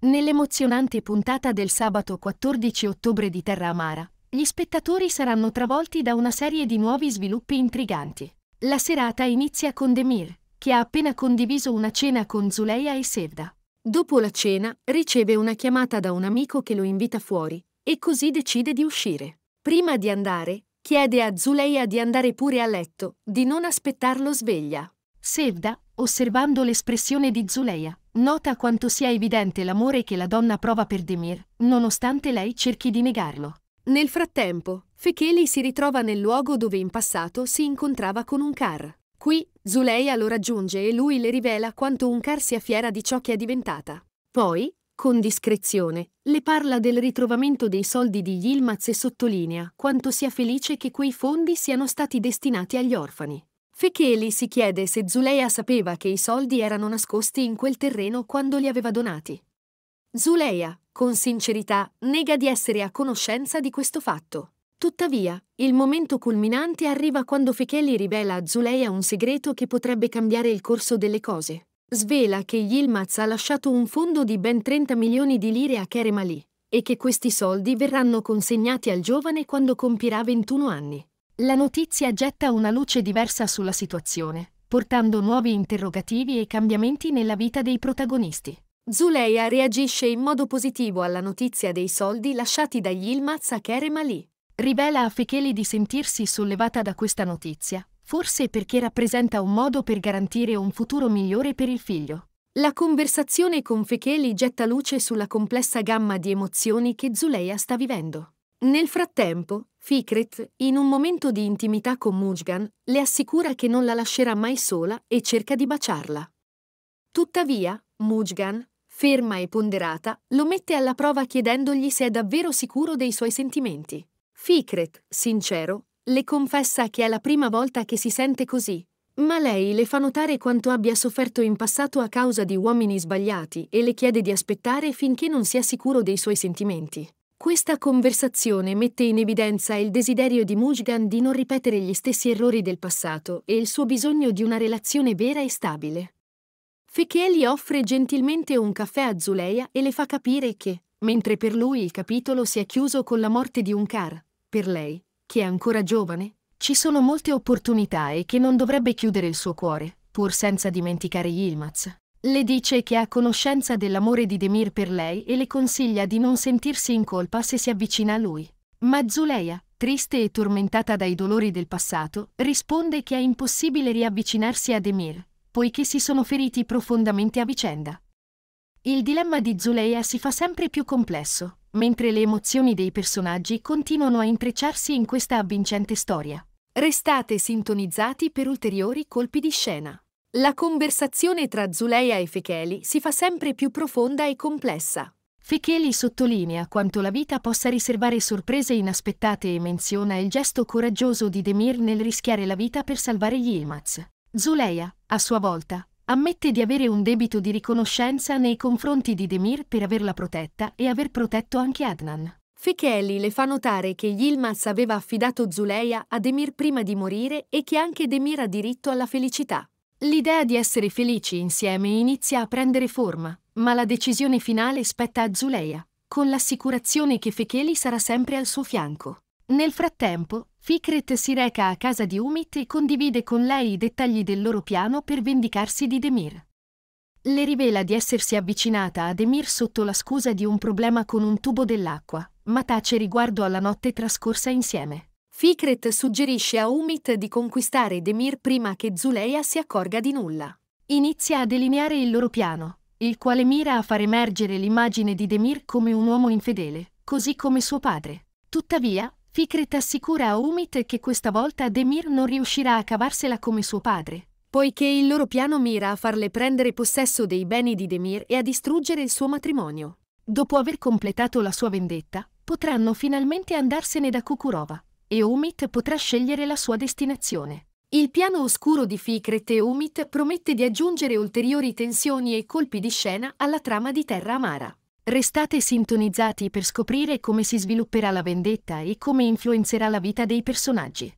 Nell'emozionante puntata del sabato 14 ottobre di Terra Amara, gli spettatori saranno travolti da una serie di nuovi sviluppi intriganti. La serata inizia con Demir, che ha appena condiviso una cena con Zuleia e Sevda. Dopo la cena, riceve una chiamata da un amico che lo invita fuori, e così decide di uscire. Prima di andare, chiede a Zuleia di andare pure a letto, di non aspettarlo sveglia. Sevda, osservando l'espressione di Zuleia, Nota quanto sia evidente l'amore che la donna prova per Demir, nonostante lei cerchi di negarlo. Nel frattempo, Fecheli si ritrova nel luogo dove in passato si incontrava con un car. Qui, Zuleia lo raggiunge e lui le rivela quanto un car sia fiera di ciò che è diventata. Poi, con discrezione, le parla del ritrovamento dei soldi di Yilmaz e sottolinea quanto sia felice che quei fondi siano stati destinati agli orfani. Fecheli si chiede se Zuleia sapeva che i soldi erano nascosti in quel terreno quando li aveva donati. Zuleia, con sincerità, nega di essere a conoscenza di questo fatto. Tuttavia, il momento culminante arriva quando Fecheli rivela a Zuleia un segreto che potrebbe cambiare il corso delle cose. Svela che Yilmaz ha lasciato un fondo di ben 30 milioni di lire a Kerem Ali e che questi soldi verranno consegnati al giovane quando compirà 21 anni. La notizia getta una luce diversa sulla situazione, portando nuovi interrogativi e cambiamenti nella vita dei protagonisti. Zuleia reagisce in modo positivo alla notizia dei soldi lasciati dagli Yilmaz a Kerem Ali. Rivela a Fecheli di sentirsi sollevata da questa notizia, forse perché rappresenta un modo per garantire un futuro migliore per il figlio. La conversazione con Fecheli getta luce sulla complessa gamma di emozioni che Zuleia sta vivendo. Nel frattempo, Fikret, in un momento di intimità con Mujgan, le assicura che non la lascerà mai sola e cerca di baciarla. Tuttavia, Mujgan, ferma e ponderata, lo mette alla prova chiedendogli se è davvero sicuro dei suoi sentimenti. Fikret, sincero, le confessa che è la prima volta che si sente così, ma lei le fa notare quanto abbia sofferto in passato a causa di uomini sbagliati e le chiede di aspettare finché non sia sicuro dei suoi sentimenti. Questa conversazione mette in evidenza il desiderio di Mujgan di non ripetere gli stessi errori del passato e il suo bisogno di una relazione vera e stabile. Fekeli offre gentilmente un caffè a Zuleia e le fa capire che, mentre per lui il capitolo si è chiuso con la morte di un car, per lei, che è ancora giovane, ci sono molte opportunità e che non dovrebbe chiudere il suo cuore, pur senza dimenticare Yilmaz. Le dice che ha conoscenza dell'amore di Demir per lei e le consiglia di non sentirsi in colpa se si avvicina a lui. Ma Zuleia, triste e tormentata dai dolori del passato, risponde che è impossibile riavvicinarsi a Demir, poiché si sono feriti profondamente a vicenda. Il dilemma di Zuleia si fa sempre più complesso, mentre le emozioni dei personaggi continuano a intrecciarsi in questa avvincente storia. Restate sintonizzati per ulteriori colpi di scena. La conversazione tra Zuleia e Fecheli si fa sempre più profonda e complessa. Fecheli sottolinea quanto la vita possa riservare sorprese inaspettate e menziona il gesto coraggioso di Demir nel rischiare la vita per salvare Yilmaz. Zuleia, a sua volta, ammette di avere un debito di riconoscenza nei confronti di Demir per averla protetta e aver protetto anche Adnan. Fecheli le fa notare che Yilmaz aveva affidato Zuleia a Demir prima di morire e che anche Demir ha diritto alla felicità. L'idea di essere felici insieme inizia a prendere forma, ma la decisione finale spetta a Zuleia, con l'assicurazione che Fecheli sarà sempre al suo fianco. Nel frattempo, Fikret si reca a casa di Umit e condivide con lei i dettagli del loro piano per vendicarsi di Demir. Le rivela di essersi avvicinata a Demir sotto la scusa di un problema con un tubo dell'acqua, ma tace riguardo alla notte trascorsa insieme. Fikret suggerisce a Umit di conquistare Demir prima che Zuleia si accorga di nulla. Inizia a delineare il loro piano, il quale mira a far emergere l'immagine di Demir come un uomo infedele, così come suo padre. Tuttavia, Fikret assicura a Umit che questa volta Demir non riuscirà a cavarsela come suo padre, poiché il loro piano mira a farle prendere possesso dei beni di Demir e a distruggere il suo matrimonio. Dopo aver completato la sua vendetta, potranno finalmente andarsene da Kukurova e Omit potrà scegliere la sua destinazione. Il piano oscuro di Fikret e Omit promette di aggiungere ulteriori tensioni e colpi di scena alla trama di Terra Amara. Restate sintonizzati per scoprire come si svilupperà la vendetta e come influenzerà la vita dei personaggi.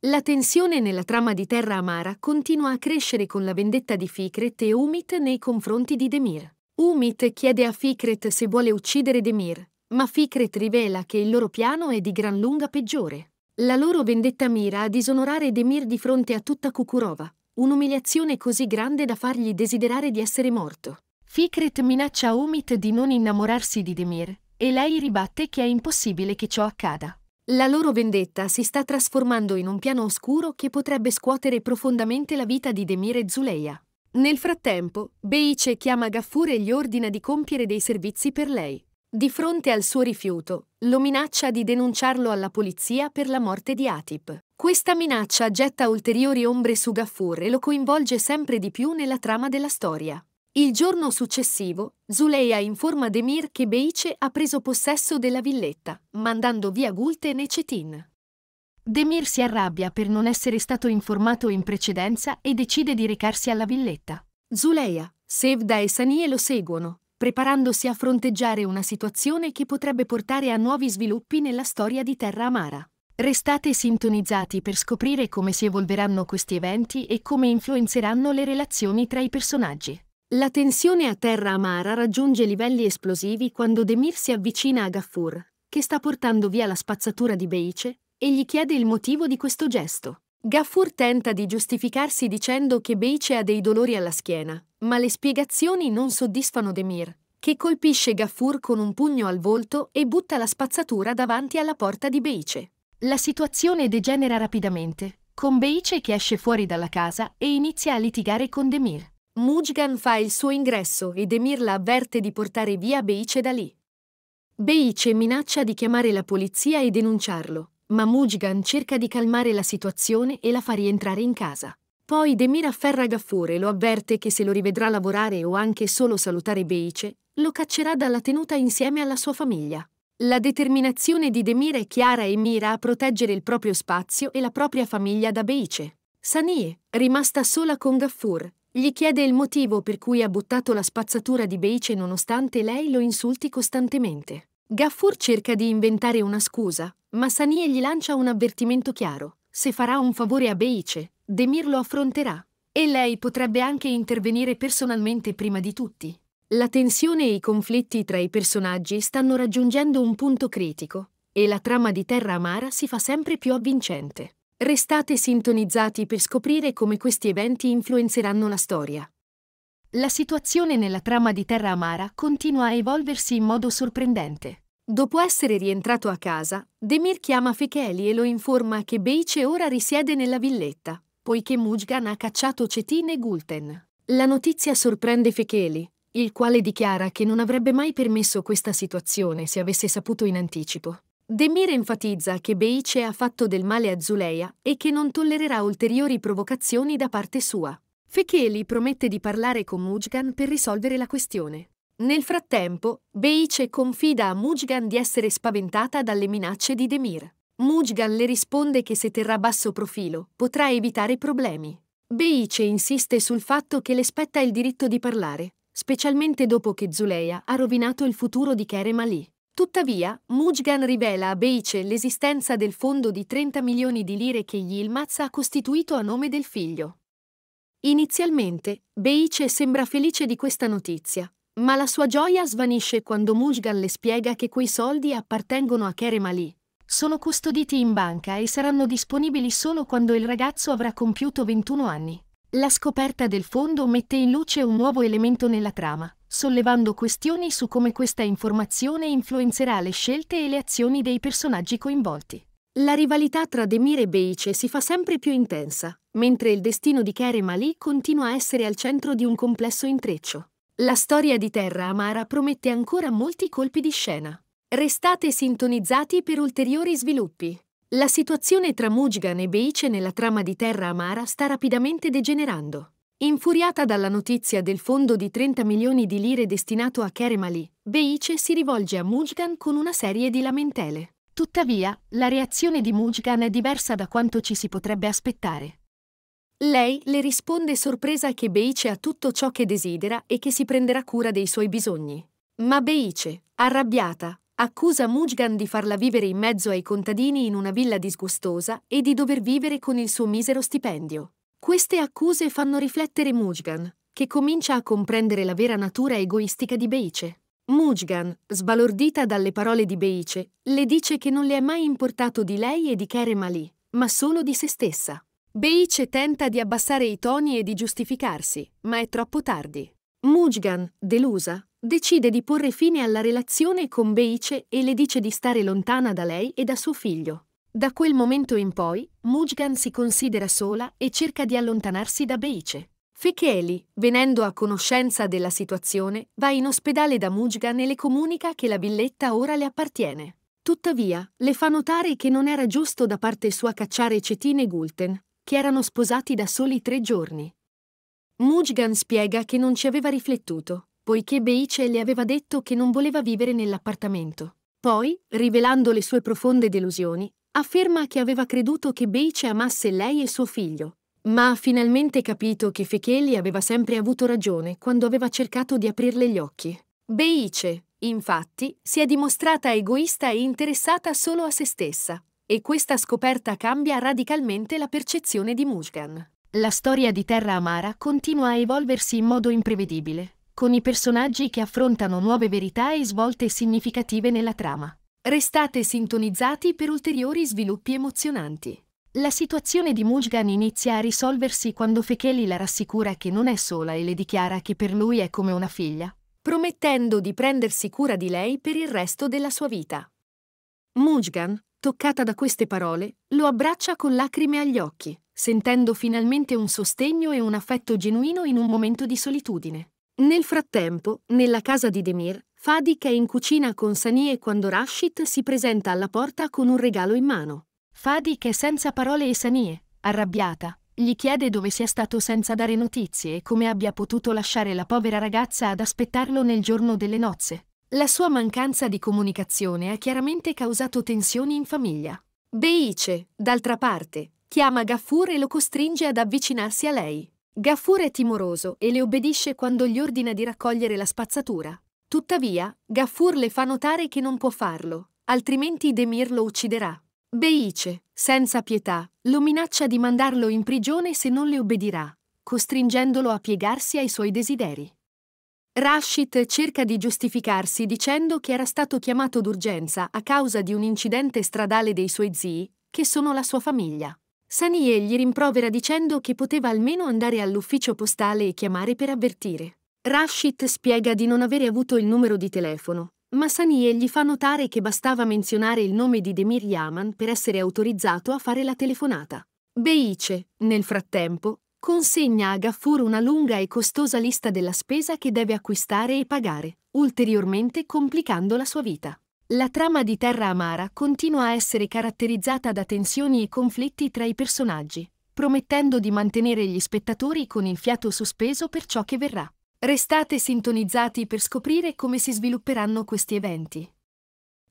La tensione nella trama di Terra Amara continua a crescere con la vendetta di Fikret e Umit nei confronti di Demir. Umit chiede a Fikret se vuole uccidere Demir, ma Ficret rivela che il loro piano è di gran lunga peggiore. La loro vendetta mira a disonorare Demir di fronte a tutta Kukurova, un'umiliazione così grande da fargli desiderare di essere morto. Ficret minaccia Omit di non innamorarsi di Demir e lei ribatte che è impossibile che ciò accada. La loro vendetta si sta trasformando in un piano oscuro che potrebbe scuotere profondamente la vita di Demir e Zuleia. Nel frattempo, Beice chiama Gaffur e gli ordina di compiere dei servizi per lei. Di fronte al suo rifiuto, lo minaccia di denunciarlo alla polizia per la morte di Atip. Questa minaccia getta ulteriori ombre su Gaffur e lo coinvolge sempre di più nella trama della storia. Il giorno successivo, Zuleia informa Demir che Beice ha preso possesso della villetta, mandando via Gulten e Cetin. Demir si arrabbia per non essere stato informato in precedenza e decide di recarsi alla villetta. Zuleia, Sevda e Sanie lo seguono, preparandosi a fronteggiare una situazione che potrebbe portare a nuovi sviluppi nella storia di Terra Amara. Restate sintonizzati per scoprire come si evolveranno questi eventi e come influenzeranno le relazioni tra i personaggi. La tensione a terra amara raggiunge livelli esplosivi quando Demir si avvicina a Gaffur, che sta portando via la spazzatura di Beice, e gli chiede il motivo di questo gesto. Gaffur tenta di giustificarsi dicendo che Beice ha dei dolori alla schiena, ma le spiegazioni non soddisfano Demir, che colpisce Gaffur con un pugno al volto e butta la spazzatura davanti alla porta di Beice. La situazione degenera rapidamente, con Beice che esce fuori dalla casa e inizia a litigare con Demir. Mujgan fa il suo ingresso e Demir la avverte di portare via Beice da lì. Beice minaccia di chiamare la polizia e denunciarlo, ma Mujigan cerca di calmare la situazione e la fa rientrare in casa. Poi Demir afferra Gaffore e lo avverte che se lo rivedrà lavorare o anche solo salutare Beice, lo caccerà dalla tenuta insieme alla sua famiglia. La determinazione di Demir è chiara e mira a proteggere il proprio spazio e la propria famiglia da Beice. Sanie, rimasta sola con Gaffur, gli chiede il motivo per cui ha buttato la spazzatura di Beice nonostante lei lo insulti costantemente. Gaffur cerca di inventare una scusa, ma Sanie gli lancia un avvertimento chiaro. Se farà un favore a Beice, Demir lo affronterà. E lei potrebbe anche intervenire personalmente prima di tutti. La tensione e i conflitti tra i personaggi stanno raggiungendo un punto critico e la trama di Terra Amara si fa sempre più avvincente. Restate sintonizzati per scoprire come questi eventi influenzeranno la storia. La situazione nella trama di Terra Amara continua a evolversi in modo sorprendente. Dopo essere rientrato a casa, Demir chiama Fekeli e lo informa che Beice ora risiede nella villetta, poiché Mujgan ha cacciato Cetin e Gulten. La notizia sorprende Fekeli, il quale dichiara che non avrebbe mai permesso questa situazione se avesse saputo in anticipo. Demir enfatizza che Beice ha fatto del male a Zuleia e che non tollererà ulteriori provocazioni da parte sua. Fekeli promette di parlare con Mujgan per risolvere la questione. Nel frattempo, Beice confida a Mujgan di essere spaventata dalle minacce di Demir. Mujgan le risponde che se terrà basso profilo potrà evitare problemi. Beice insiste sul fatto che le spetta il diritto di parlare, specialmente dopo che Zuleia ha rovinato il futuro di Kerem Ali. Tuttavia, Mujgan rivela a Beice l'esistenza del fondo di 30 milioni di lire che Yilmaz ha costituito a nome del figlio. Inizialmente, Beice sembra felice di questa notizia, ma la sua gioia svanisce quando Mushgal le spiega che quei soldi appartengono a Kerem Ali. Sono custoditi in banca e saranno disponibili solo quando il ragazzo avrà compiuto 21 anni. La scoperta del fondo mette in luce un nuovo elemento nella trama, sollevando questioni su come questa informazione influenzerà le scelte e le azioni dei personaggi coinvolti. La rivalità tra Demir e Beice si fa sempre più intensa, mentre il destino di Kerem Ali continua a essere al centro di un complesso intreccio. La storia di Terra Amara promette ancora molti colpi di scena. Restate sintonizzati per ulteriori sviluppi. La situazione tra Mujgan e Beice nella trama di Terra Amara sta rapidamente degenerando. Infuriata dalla notizia del fondo di 30 milioni di lire destinato a Kerem Ali, Beice si rivolge a Mujgan con una serie di lamentele. Tuttavia, la reazione di Mujgan è diversa da quanto ci si potrebbe aspettare. Lei le risponde sorpresa che Beice ha tutto ciò che desidera e che si prenderà cura dei suoi bisogni. Ma Beice, arrabbiata, accusa Mujgan di farla vivere in mezzo ai contadini in una villa disgustosa e di dover vivere con il suo misero stipendio. Queste accuse fanno riflettere Mujgan, che comincia a comprendere la vera natura egoistica di Beice. Mujgan, sbalordita dalle parole di Beice, le dice che non le è mai importato di lei e di Kerem Ali, ma solo di se stessa. Beice tenta di abbassare i toni e di giustificarsi, ma è troppo tardi. Mujgan, delusa, decide di porre fine alla relazione con Beice e le dice di stare lontana da lei e da suo figlio. Da quel momento in poi, Mujgan si considera sola e cerca di allontanarsi da Beice. Fecheli, venendo a conoscenza della situazione, va in ospedale da Mujgan e le comunica che la villetta ora le appartiene. Tuttavia, le fa notare che non era giusto da parte sua cacciare Cetin e Gulten, che erano sposati da soli tre giorni. Mujgan spiega che non ci aveva riflettuto, poiché Beice le aveva detto che non voleva vivere nell'appartamento. Poi, rivelando le sue profonde delusioni, afferma che aveva creduto che Beice amasse lei e suo figlio, ma ha finalmente capito che Fechelli aveva sempre avuto ragione quando aveva cercato di aprirle gli occhi. Beice, infatti, si è dimostrata egoista e interessata solo a se stessa, e questa scoperta cambia radicalmente la percezione di Mulgan. La storia di Terra Amara continua a evolversi in modo imprevedibile, con i personaggi che affrontano nuove verità e svolte significative nella trama. Restate sintonizzati per ulteriori sviluppi emozionanti. La situazione di Mujgan inizia a risolversi quando Fekeli la rassicura che non è sola e le dichiara che per lui è come una figlia, promettendo di prendersi cura di lei per il resto della sua vita. Mujgan, toccata da queste parole, lo abbraccia con lacrime agli occhi, sentendo finalmente un sostegno e un affetto genuino in un momento di solitudine. Nel frattempo, nella casa di Demir, Fadik è in cucina con Sani e quando Rashid si presenta alla porta con un regalo in mano. Fadi che senza parole e sanie, arrabbiata, gli chiede dove sia stato senza dare notizie e come abbia potuto lasciare la povera ragazza ad aspettarlo nel giorno delle nozze. La sua mancanza di comunicazione ha chiaramente causato tensioni in famiglia. Beice, d'altra parte, chiama Gaffur e lo costringe ad avvicinarsi a lei. Gaffur è timoroso e le obbedisce quando gli ordina di raccogliere la spazzatura. Tuttavia, Gaffur le fa notare che non può farlo, altrimenti Demir lo ucciderà. Beice, senza pietà, lo minaccia di mandarlo in prigione se non le obbedirà, costringendolo a piegarsi ai suoi desideri. Rashid cerca di giustificarsi dicendo che era stato chiamato d'urgenza a causa di un incidente stradale dei suoi zii, che sono la sua famiglia. Sanie gli rimprovera dicendo che poteva almeno andare all'ufficio postale e chiamare per avvertire. Rashid spiega di non avere avuto il numero di telefono, ma Sanie gli fa notare che bastava menzionare il nome di Demir Yaman per essere autorizzato a fare la telefonata. Beice, nel frattempo, consegna a Gaffur una lunga e costosa lista della spesa che deve acquistare e pagare, ulteriormente complicando la sua vita. La trama di Terra Amara continua a essere caratterizzata da tensioni e conflitti tra i personaggi, promettendo di mantenere gli spettatori con il fiato sospeso per ciò che verrà. Restate sintonizzati per scoprire come si svilupperanno questi eventi.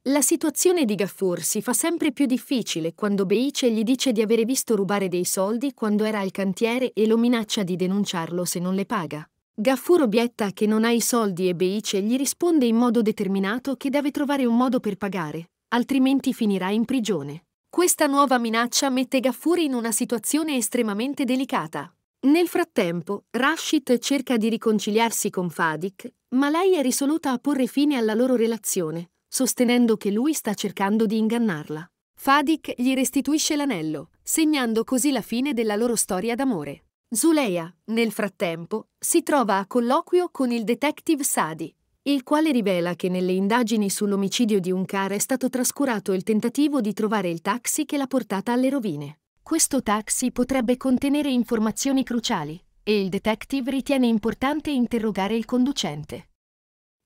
La situazione di Gaffur si fa sempre più difficile quando Beice gli dice di avere visto rubare dei soldi quando era al cantiere e lo minaccia di denunciarlo se non le paga. Gaffur obietta che non ha i soldi e Beice gli risponde in modo determinato che deve trovare un modo per pagare, altrimenti finirà in prigione. Questa nuova minaccia mette Gaffur in una situazione estremamente delicata. Nel frattempo, Rashid cerca di riconciliarsi con Fadik, ma lei è risoluta a porre fine alla loro relazione, sostenendo che lui sta cercando di ingannarla. Fadik gli restituisce l'anello, segnando così la fine della loro storia d'amore. Zuleya, nel frattempo, si trova a colloquio con il detective Sadi, il quale rivela che nelle indagini sull'omicidio di un car è stato trascurato il tentativo di trovare il taxi che l'ha portata alle rovine. Questo taxi potrebbe contenere informazioni cruciali e il detective ritiene importante interrogare il conducente.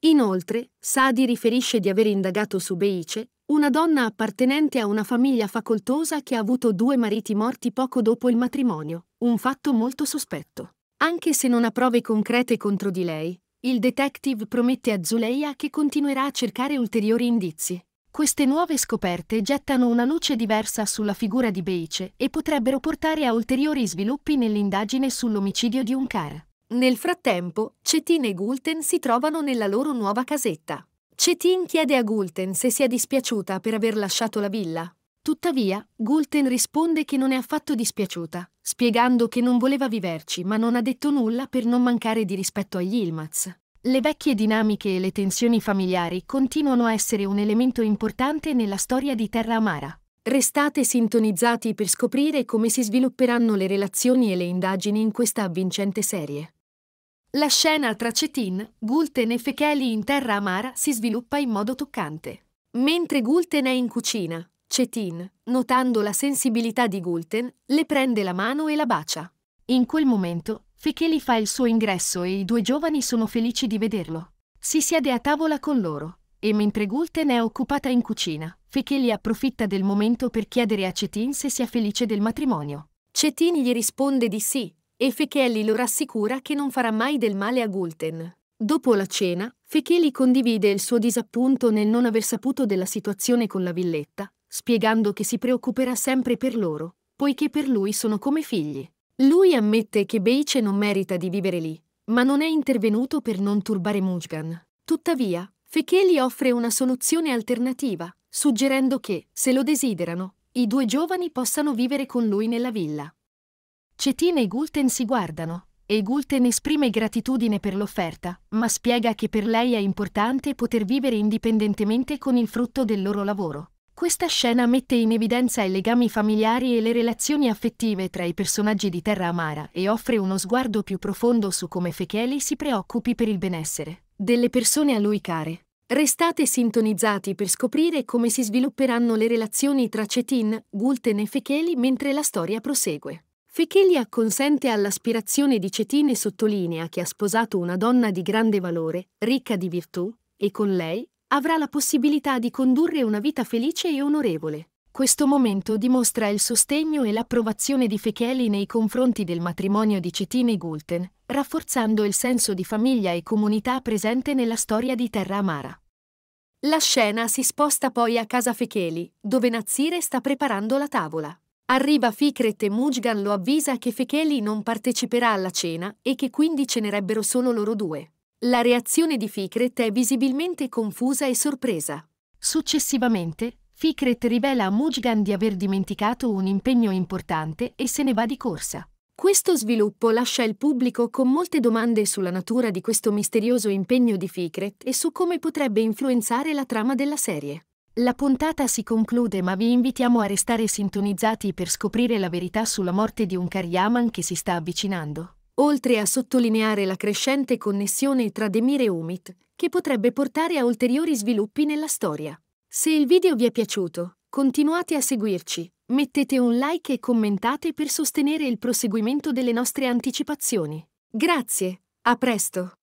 Inoltre, Sadi riferisce di aver indagato su Beice, una donna appartenente a una famiglia facoltosa che ha avuto due mariti morti poco dopo il matrimonio, un fatto molto sospetto. Anche se non ha prove concrete contro di lei, il detective promette a Zuleia che continuerà a cercare ulteriori indizi. Queste nuove scoperte gettano una luce diversa sulla figura di Beice e potrebbero portare a ulteriori sviluppi nell'indagine sull'omicidio di un car. Nel frattempo, Cetin e Gulten si trovano nella loro nuova casetta. Cetin chiede a Gulten se sia dispiaciuta per aver lasciato la villa. Tuttavia, Gulten risponde che non è affatto dispiaciuta, spiegando che non voleva viverci ma non ha detto nulla per non mancare di rispetto agli Ilmaz. Le vecchie dinamiche e le tensioni familiari continuano a essere un elemento importante nella storia di Terra Amara. Restate sintonizzati per scoprire come si svilupperanno le relazioni e le indagini in questa avvincente serie. La scena tra Cetin, Gulten e Fecheli in Terra Amara si sviluppa in modo toccante. Mentre Gulten è in cucina, Cetin, notando la sensibilità di Gulten, le prende la mano e la bacia. In quel momento, Fecheli fa il suo ingresso e i due giovani sono felici di vederlo. Si siede a tavola con loro e mentre Gulten è occupata in cucina, Fecheli approfitta del momento per chiedere a Cetin se sia felice del matrimonio. Cetin gli risponde di sì e Fecheli lo rassicura che non farà mai del male a Gulten. Dopo la cena, Fecheli condivide il suo disappunto nel non aver saputo della situazione con la villetta, spiegando che si preoccuperà sempre per loro, poiché per lui sono come figli. Lui ammette che Beice non merita di vivere lì, ma non è intervenuto per non turbare Mujgan. Tuttavia, Feke gli offre una soluzione alternativa, suggerendo che, se lo desiderano, i due giovani possano vivere con lui nella villa. Cetin e Gulten si guardano, e Gulten esprime gratitudine per l'offerta, ma spiega che per lei è importante poter vivere indipendentemente con il frutto del loro lavoro. Questa scena mette in evidenza i legami familiari e le relazioni affettive tra i personaggi di Terra Amara e offre uno sguardo più profondo su come Fecheli si preoccupi per il benessere delle persone a lui care. Restate sintonizzati per scoprire come si svilupperanno le relazioni tra Cetin, Gulten e Fecheli mentre la storia prosegue. Fecheli acconsente all'aspirazione di Cetin e sottolinea che ha sposato una donna di grande valore, ricca di virtù, e con lei avrà la possibilità di condurre una vita felice e onorevole. Questo momento dimostra il sostegno e l'approvazione di Fecheli nei confronti del matrimonio di Cetine Gulten, rafforzando il senso di famiglia e comunità presente nella storia di Terra Amara. La scena si sposta poi a casa Fecheli, dove Nazire sta preparando la tavola. Arriva Fikret e Mujgan lo avvisa che Fecheli non parteciperà alla cena e che quindi cenerebbero solo loro due. La reazione di Fikret è visibilmente confusa e sorpresa. Successivamente, Fikret rivela a Mujgan di aver dimenticato un impegno importante e se ne va di corsa. Questo sviluppo lascia il pubblico con molte domande sulla natura di questo misterioso impegno di Fikret e su come potrebbe influenzare la trama della serie. La puntata si conclude ma vi invitiamo a restare sintonizzati per scoprire la verità sulla morte di un Karyaman che si sta avvicinando oltre a sottolineare la crescente connessione tra Demir e Umit, che potrebbe portare a ulteriori sviluppi nella storia. Se il video vi è piaciuto, continuate a seguirci, mettete un like e commentate per sostenere il proseguimento delle nostre anticipazioni. Grazie, a presto!